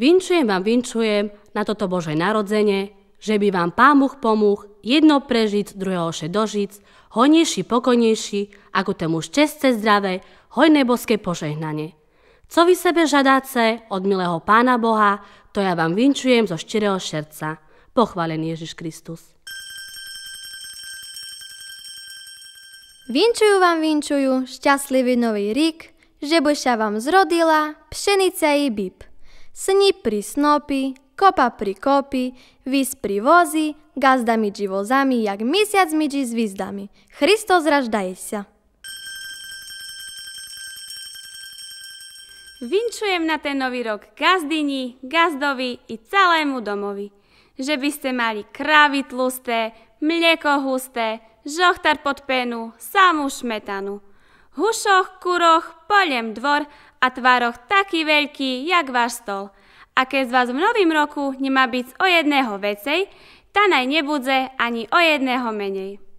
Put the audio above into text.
Vinčujem vám, vinčujem na toto Bože narodzenie, že by vám Boh pomúch, jedno prežiť, druhého še dožiť, hojnejší, pokojnejší, ako tomu šťastce zdravé, hojné boské požehnanie. Co vy sebe žadáce od milého Pána Boha, to ja vám vinčujem zo štyreho šerca. Pochválený Ježiš Kristus. Vinčujú vám, vinčujú, šťastlivý nový rík, že boša vám zrodila, pšenica i bib. Sní pri snopy, kopa pri kopy, vys pri vozi, gazda živozami vozami, jak mjesec miđi zvizdami. Hristos raždaje sa. Vinčujem na ten nový rok gazdini, gazdovi i celému domovi, že by ste mali krávy tlusté, mlieko husté, žohtar pod penu, samú šmetanu. Hušoch, kuroch, poliem dvor a tvároch taký veľký, jak váš stol. A keď z vás v novým roku nemá byť o jedného vecej, tá naj nebudze ani o jedného menej.